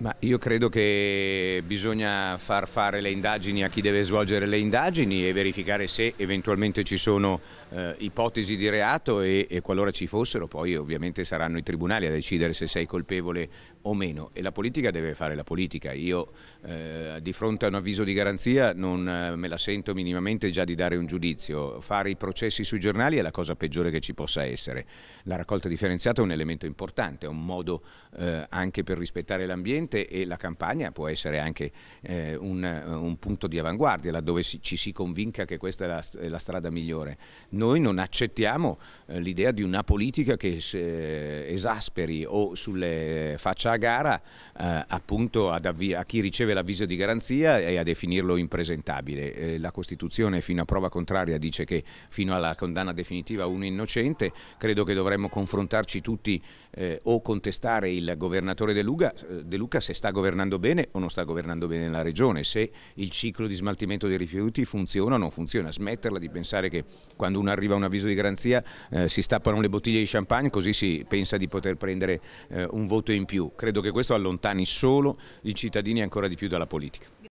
Ma io credo che bisogna far fare le indagini a chi deve svolgere le indagini e verificare se eventualmente ci sono eh, ipotesi di reato e, e, qualora ci fossero poi ovviamente saranno i tribunali a decidere se sei colpevole o meno e la politica deve fare la politica. Io eh, di fronte a un avviso di garanzia non eh, me la sento minimamente già di dare un giudizio. Fare i processi sui giornali è la cosa peggiore che ci possa essere. La raccolta differenziata è un elemento importante, è un modo eh, anche per rispettare l'ambiente Piemonte e la campagna può essere anche eh, un, eh, un, punto di avanguardia laddove si, ci si convinca che questa è la, è la strada migliore. Noi non accettiamo eh, l'idea di una politica che se, eh, esasperi o sulle, faccia a gara eh, appunto a chi riceve l'avviso di garanzia e a definirlo impresentabile. Eh, la Costituzione fino a prova contraria dice che fino alla condanna definitiva un innocente, credo che dovremmo confrontarci tutti o contestare il governatore De Luca, De Luca se sta governando bene o non sta governando bene la regione, se il ciclo di smaltimento dei rifiuti funziona o non funziona, smetterla di pensare che quando uno arriva a un avviso di garanzia eh, si stappano le bottiglie di champagne così si pensa di poter prendere eh, un voto in più. Credo che questo allontani solo i cittadini ancora di più dalla politica.